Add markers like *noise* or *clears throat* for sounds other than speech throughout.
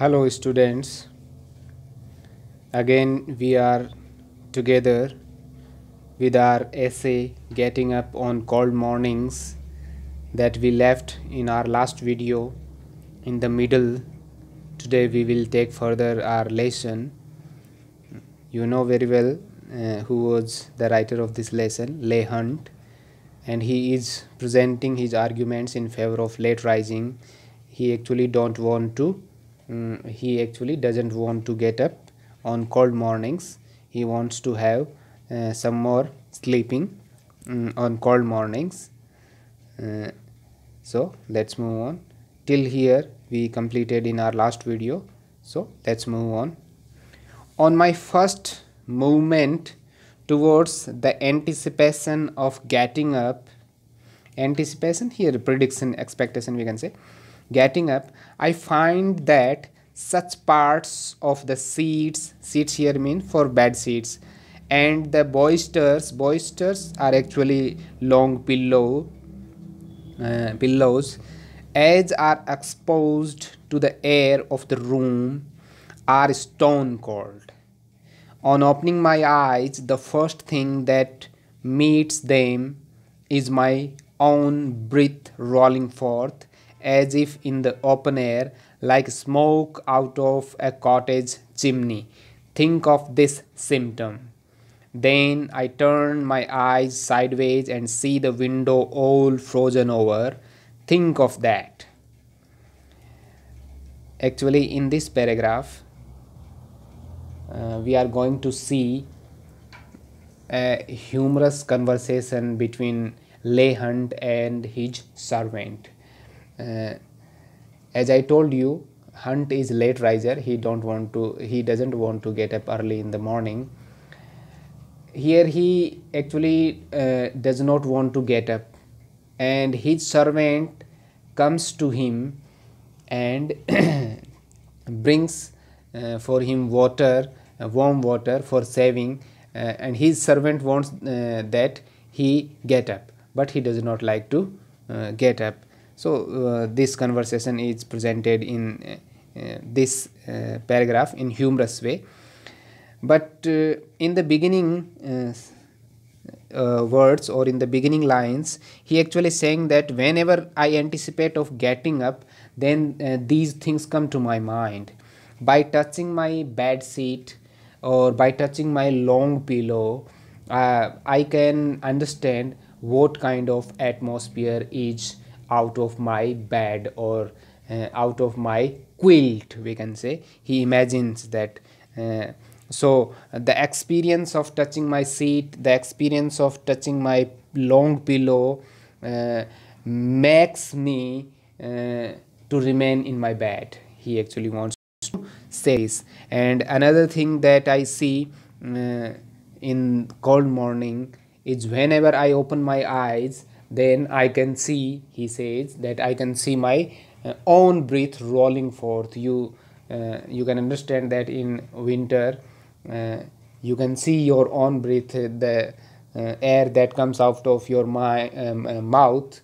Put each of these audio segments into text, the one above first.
hello students again we are together with our essay getting up on cold mornings that we left in our last video in the middle today we will take further our lesson you know very well uh, who was the writer of this lesson lay hunt and he is presenting his arguments in favor of late rising he actually don't want to um, he actually doesn't want to get up on cold mornings he wants to have uh, some more sleeping um, on cold mornings uh, so let's move on till here we completed in our last video so let's move on on my first movement towards the anticipation of getting up anticipation here prediction expectation we can say getting up, I find that such parts of the seats, seeds here mean for bad seats, and the boisters, boisters are actually long pillow, uh, pillows, edges are exposed to the air of the room are stone cold. On opening my eyes, the first thing that meets them is my own breath rolling forth as if in the open air, like smoke out of a cottage chimney. Think of this symptom. Then I turn my eyes sideways and see the window all frozen over. Think of that. Actually, in this paragraph, uh, we are going to see a humorous conversation between Leigh Hunt and his servant. Uh, as I told you Hunt is late riser he don't want to he doesn't want to get up early in the morning here he actually uh, does not want to get up and his servant comes to him and *clears throat* brings uh, for him water uh, warm water for saving uh, and his servant wants uh, that he get up but he does not like to get up so uh, this conversation is presented in uh, uh, this paragraph in humorous way. But in the beginning, uh, words or in the beginning lines he actually saying that whenever i anticipate of getting up then uh, these things come to my mind by touching my bed seat or by touching my long pillow uh, i can understand what kind of atmosphere is out of my bed or uh, out of my quilt we can say he imagines that uh, so the experience of touching my seat the experience of touching my long pillow uh, makes me uh, to remain in my bed he actually wants to says and another thing that i see uh, in cold morning is whenever i open my eyes then I can see, he says, that I can see my uh, own breath rolling forth. You, uh, you can understand that in winter, uh, you can see your own breath, uh, the uh, air that comes out of your my, um, uh, mouth.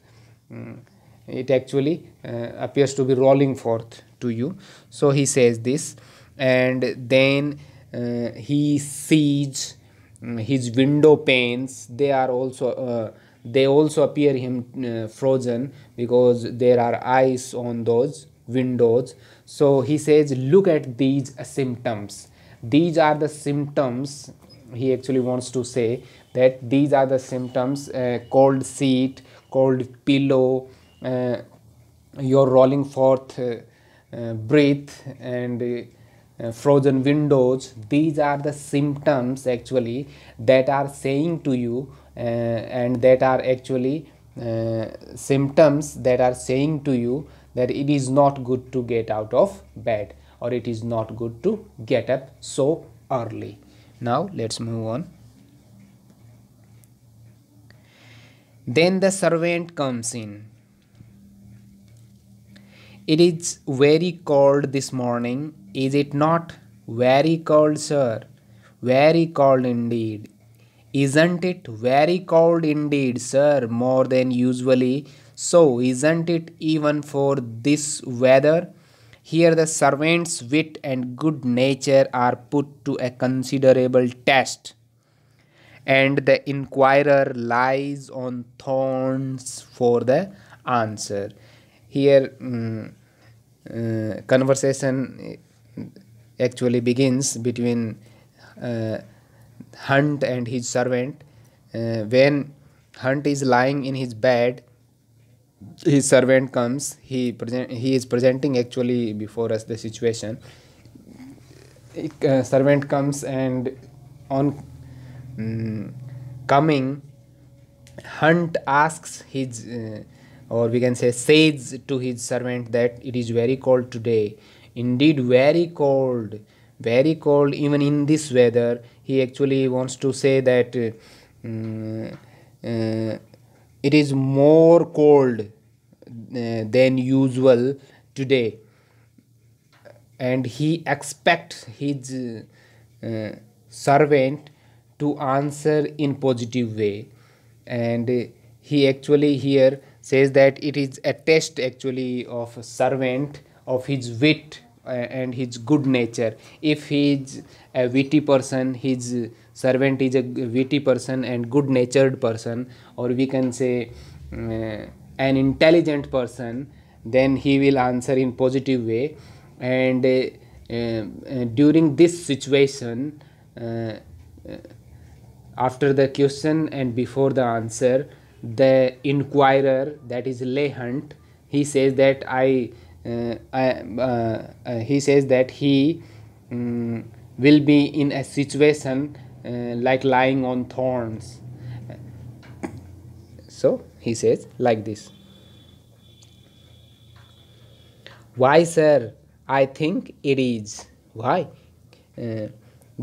Um, it actually appears to be rolling forth to you. So he says this, and then he sees mm, his window panes. They are also they also appear him uh, frozen because there are eyes on those windows so he says look at these symptoms these are the symptoms he actually wants to say that these are the symptoms uh, cold seat cold pillow uh, your rolling forth uh, uh breath and uh, frozen windows these are the symptoms actually that are saying to you uh, and that are actually uh, symptoms that are saying to you that it is not good to get out of bed or it is not good to get up so early. Now let's move on. Then the servant comes in. It is very cold this morning, is it not? Very cold, sir. Very cold indeed. Isn't it very cold indeed, sir? More than usually. So, isn't it even for this weather? Here the servant's wit and good nature are put to a considerable test. And the inquirer lies on thorns for the answer. Here, um, uh, conversation eh, actually begins between uh, Hunt and his servant. Uh, when Hunt is lying in his bed, his servant comes. He present. He is presenting actually before us the situation. Uh, servant comes and on um, coming, Hunt asks his. Uh, or we can say says to his servant that it is very cold today indeed very cold very cold even in this weather he actually wants to say that uh, uh it is more cold uh, than usual today and he expects his uh, servant to answer in positive way and he actually here says that it is a test actually of a servant of his wit and his good nature. If he is a witty person, his servant is a witty person and good natured person, or we can say uh, an intelligent person, then he will answer in positive way. And uh, uh, during this situation, uh, uh, after the question and before the answer, the inquirer, that is Lehant, he says that I uh, uh, uh, he says that he um, will be in a situation like lying on thorns. So he says like this. Why, sir? I think it is. Why? Uh,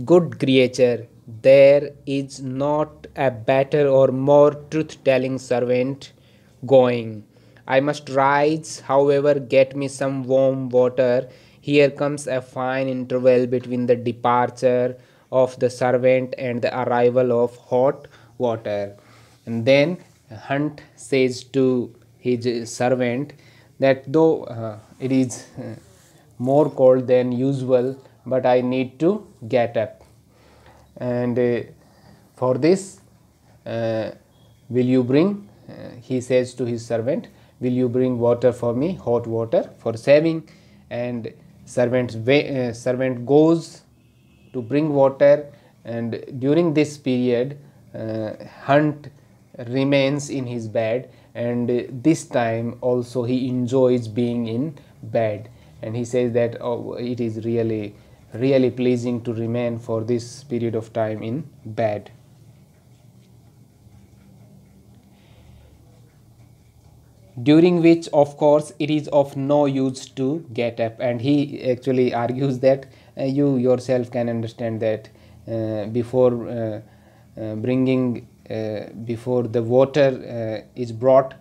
good creature, there is not a better or more truth telling servant going. I must rise, however, get me some warm water. Here comes a fine interval between the departure of the servant and the arrival of hot water. And then Hunt says to his servant that though uh, it is uh, more cold than usual, but I need to get up. And uh, for this, uh, will you bring? Uh, he says to his servant, will you bring water for me hot water for saving and servant uh, servant goes to bring water and during this period uh, hunt remains in his bed and this time also he enjoys being in bed and he says that oh, it is really really pleasing to remain for this period of time in bed during which of course it is of no use to get up and he actually *laughs* argues that uh, you yourself can understand that uh, before uh, uh bringing uh, before the water uh, is brought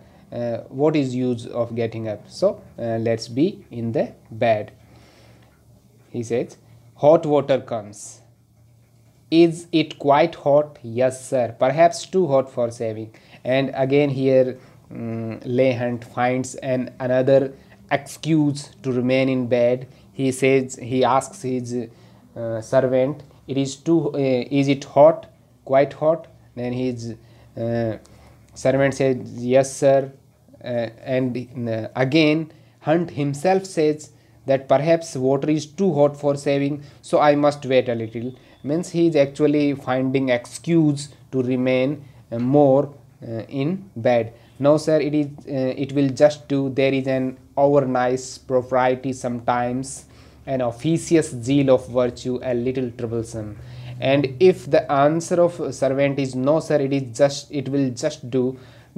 what is use of getting up so let's be in the bed he says hot water comes is it quite hot yes sir perhaps too hot for saving and again here um, mm, Lehant finds an another excuse to remain in bed. He says he asks his uh, servant, "It is too. Uh, is it hot? Quite hot?" Then his uh, servant says, "Yes, sir." Uh, and uh, again, Hunt himself says that perhaps water is too hot for saving, so I must wait a little. Means he is actually finding excuse to remain uh, more in bed no sir it is uh, it will just do there is an overnice propriety sometimes an officious zeal of virtue a little troublesome and if the answer of servant is no sir it is just it will just do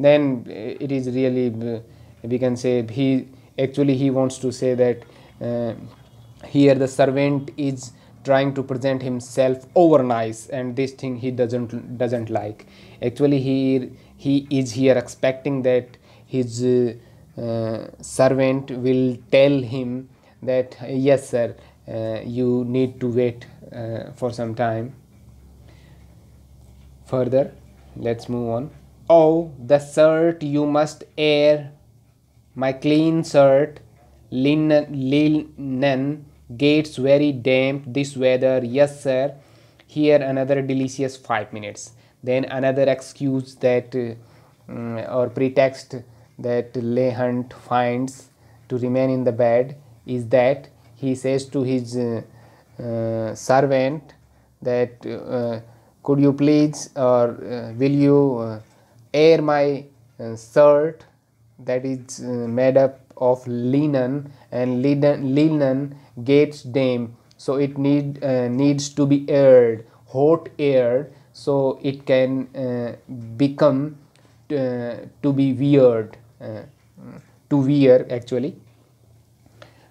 then uh, it is really uh, we can say he actually he wants to say that uh, here the servant is trying to present himself over nice and this thing he doesn't doesn't like actually he he is here expecting that his uh, servant will tell him that yes sir uh, you need to wait uh, for some time further let's move on oh the shirt you must air my clean shirt linen, linen gets very damp this weather yes sir here another delicious five minutes then another excuse that mm, or pretext that Leigh Hunt finds to remain in the bed is that he says to his uh, uh, servant that uh, could you please or will you air my shirt that is made up of linen and linen, linen gets damp so it need uh, needs to be aired hot air so it can uh, become uh, to be weird uh, to wear actually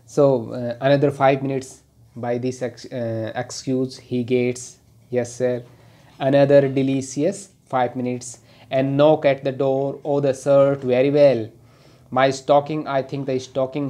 so another 5 minutes by this ex excuse he gets yes sir another delicious 5 minutes and knock at the door oh the shirt very well my stocking i think the stocking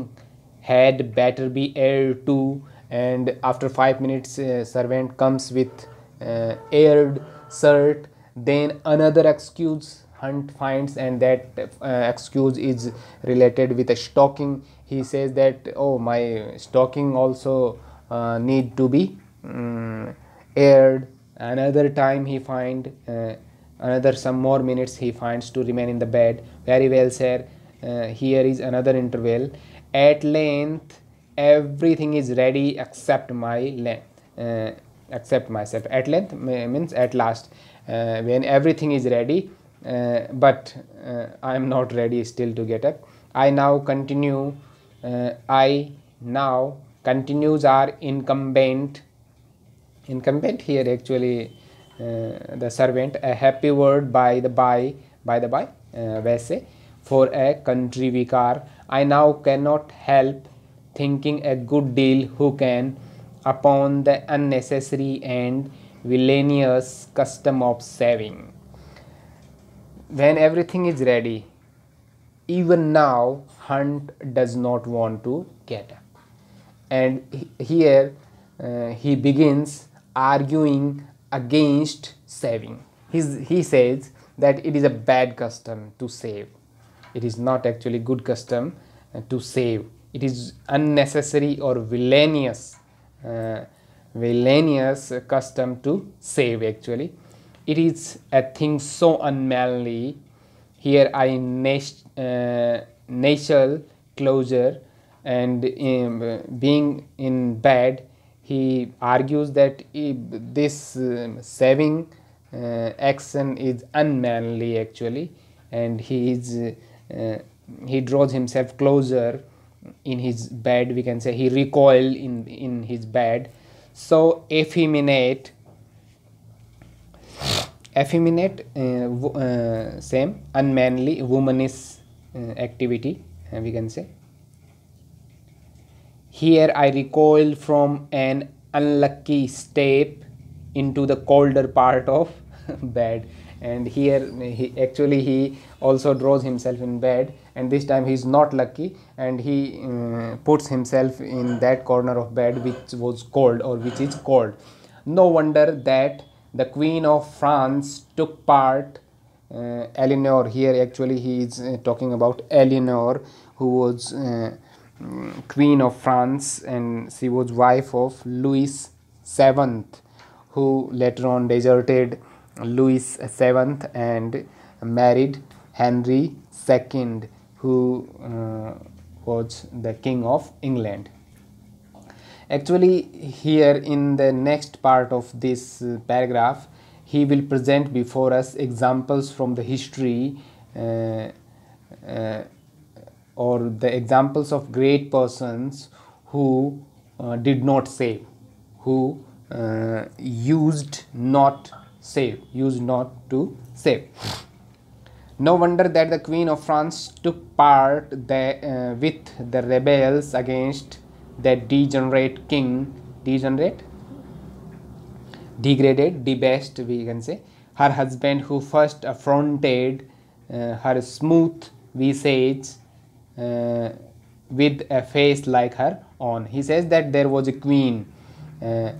had better be aired too and after five minutes uh, servant comes with uh, aired search then another excuse hunt finds and that uh, excuse is related with a stocking. he says that oh my stocking also uh, need to be um, aired another time he find uh, another some more minutes he finds to remain in the bed very well sir uh, here is another interval at length everything is ready except my length uh, accept myself at length means at last uh, when everything is ready uh, but uh, I am not ready still to get up I now continue uh, I now continues are incumbent incumbent here actually uh, the servant a happy word by the by by the by वैसे uh, for a country vicar I now cannot help thinking a good deal who can upon the unnecessary and villainous custom of saving. When everything is ready, even now Hunt does not want to get up. And here uh, he begins arguing against saving. He's, he says that it is a bad custom to save. It is not actually good custom uh, to save. It is unnecessary or villainous uh, villainous custom to save actually. It is a thing so unmanly. Here I nest, uh, closure and um, being in bed he argues that this um, saving uh, action is unmanly actually and he is uh, he draws himself closer in his bed we can say he recoiled in in his bed so effeminate effeminate uh, uh, same unmanly womanish uh, activity uh, we can say here i recoil from an unlucky step into the colder part of *laughs* bed and here he actually he also draws himself in bed and this time he is not lucky and he uh, puts himself in that corner of bed which was cold or which is cold no wonder that the queen of france took part uh, eleanor here actually he is uh, talking about eleanor who was uh, mm, queen of france and she was wife of louis 7th who later on deserted louis 7th and married henry 2nd who uh, was the king of England. Actually, here in the next part of this uh, paragraph, he will present before us examples from the history uh, uh, or the examples of great persons who uh, did not save, who uh, used not save, used not to save. No wonder that the Queen of France took part the, uh, with the rebels against the degenerate king. Degenerate? Degraded, debased, we can say. Her husband, who first affronted uh, her smooth visage uh, with a face like her own. He says that there was a queen. Uh,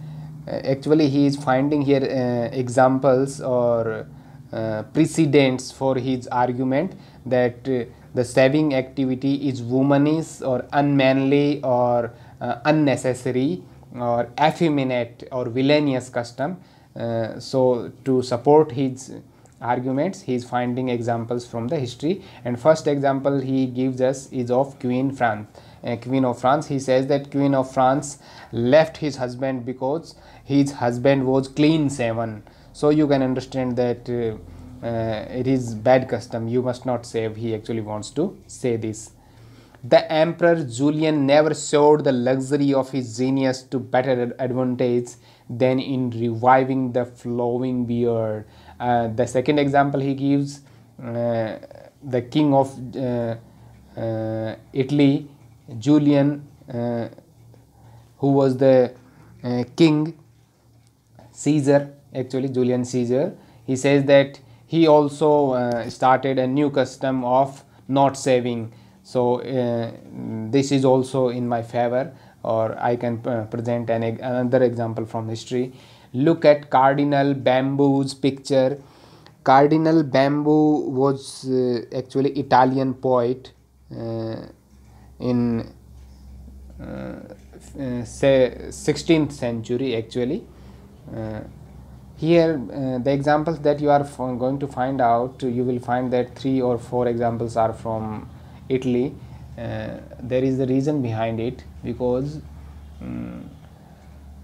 actually, he is finding here uh, examples or uh, precedents for his argument that uh, the saving activity is womanish or unmanly or uh, unnecessary or effeminate or villainous custom. Uh, so, to support his arguments, he is finding examples from the history and first example he gives us is of Queen France. Uh, Queen of France, he says that Queen of France left his husband because his husband was clean shaven so you can understand that uh, uh, it is bad custom you must not save he actually wants to say this the emperor julian never showed the luxury of his genius to better advantage than in reviving the flowing beard uh, the second example he gives uh, the king of uh, uh italy julian who was the king caesar actually Julian Caesar. He says that he also uh, started a new custom of not saving. So uh, this is also in my favor or I can uh, present an, another example from history. Look at Cardinal Bamboo's picture. Cardinal Bamboo was uh, actually Italian poet uh, in uh, say 16th century actually uh, here uh, the examples that you are going to find out you will find that three or four examples are from Italy uh, there is the reason behind it because um,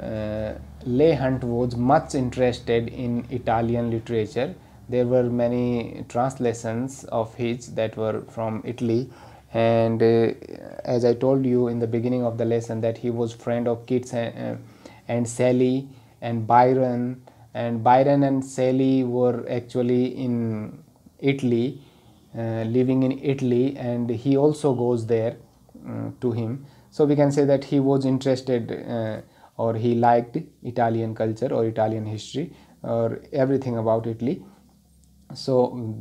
uh, Leigh Hunt was much interested in Italian literature there were many translations of his that were from Italy and uh, as I told you in the beginning of the lesson that he was friend of Keats and, uh, and Sally and Byron and Byron and Shelley were actually in Italy, uh, living in Italy, and he also goes there uh, to him. So we can say that he was interested uh, or he liked Italian culture or Italian history or everything about Italy. So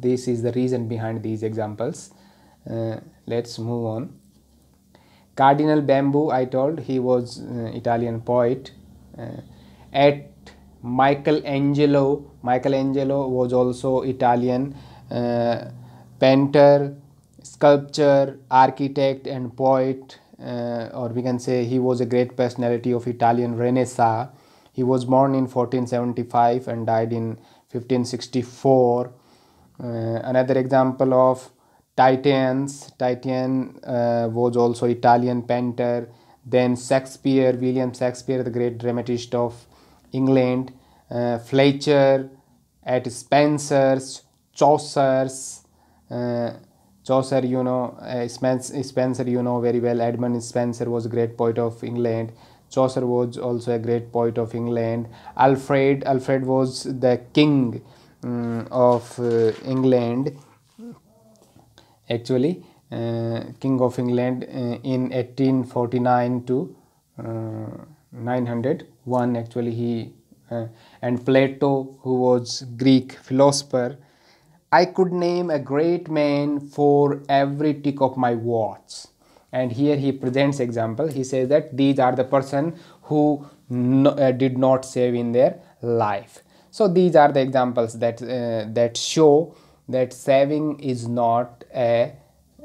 this is the reason behind these examples. Uh, let's move on. Cardinal Bamboo, I told, he was uh, Italian poet. Uh, at Michelangelo. Michelangelo was also Italian uh, painter, sculptor, architect, and poet. Uh, or we can say he was a great personality of Italian Renaissance. He was born in 1475 and died in 1564. Uh, another example of Titians. Titian uh, was also Italian painter. Then Shakespeare, William Shakespeare, the great dramatist of England, uh, Fletcher, at Spencer's, Chaucer's, uh, Chaucer, you know, uh, Spencer, you know very well. Edmund Spencer was a great poet of England. Chaucer was also a great poet of England. Alfred, Alfred was the king um, of uh, England. Actually, uh, king of England uh, in 1849 to uh, 900 one actually he uh, and Plato, who was Greek philosopher. I could name a great man for every tick of my watch. And here he presents example. He says that these are the person who no, uh, did not save in their life. So these are the examples that uh, that show that saving is not a,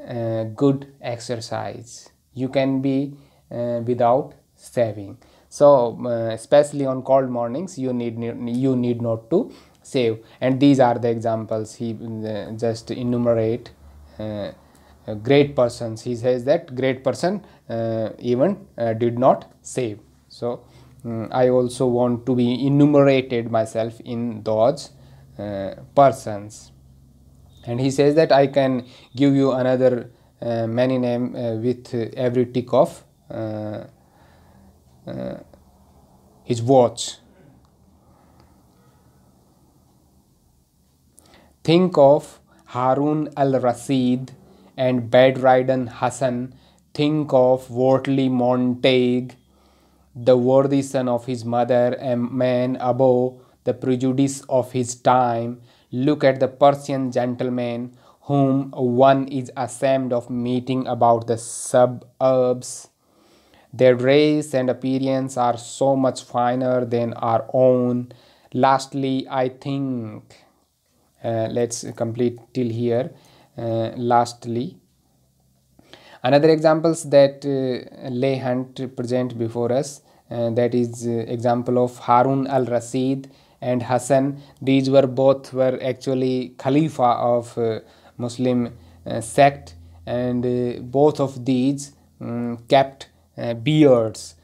a good exercise. You can be uh, without saving. So, uh, especially on cold mornings you need you need not to save and these are the examples he uh, just enumerate uh, great persons he says that great person even did not save. So, um, I also want to be enumerated myself in those uh, persons. And he says that I can give you another uh, many name uh, with every tick of uh, his watch. Think of Harun al Rashid and bedridden Hassan. Think of Wortley Montague, the worthy son of his mother, a man above the prejudice of his time. Look at the Persian gentleman whom one is ashamed of meeting about the suburbs their race and appearance are so much finer than our own. Lastly, I think, uh, let's complete till here. Uh, lastly, another examples that uh, Leigh Hunt present before us, uh, that is uh, example of Harun al-Rashid and Hassan. These were both were actually Khalifa of uh, Muslim uh, sect and both of these um, kept uh, beards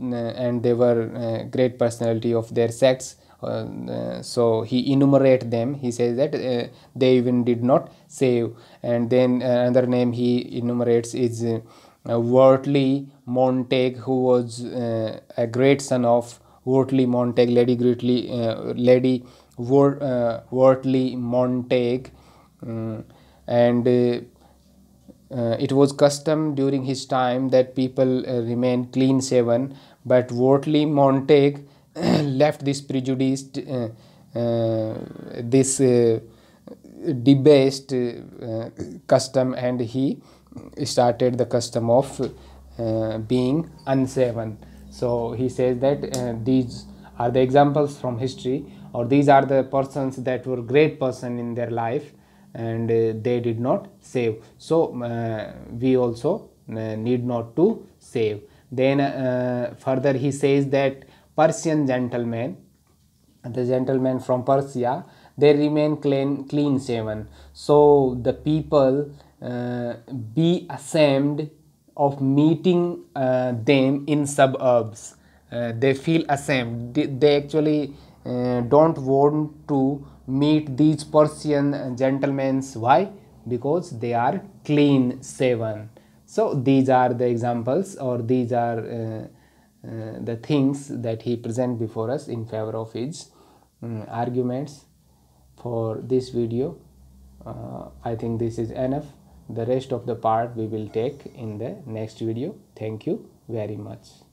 uh, and they were uh, great personality of their sex uh, so he enumerate them he says that uh, they even did not save and then another name he enumerates is uh, wortley montague who was a great son of wortley montague lady greatly lady wortley montague um, mm, and uh, it was custom during his time that people uh, remained clean shaven, but Wortley Montague *clears throat* left this prejudiced, uh, uh this uh, debased uh, custom, and he started the custom of being unshaven. So he says that these are the examples from history, or these are the persons that were great person in their life and uh, they did not save so uh, we also uh, need not to save then further he says that persian gentleman the gentleman from persia they remain clean clean shaven so the people uh, be ashamed of meeting uh, them in suburbs uh, they feel ashamed they, they actually don't want to meet these Persian gentlemen. Why? Because they are clean shaven. So these are the examples or these are uh, uh, the things that he present before us in favor of his um, arguments for this video. Uh, I think this is enough. The rest of the part we will take in the next video. Thank you very much.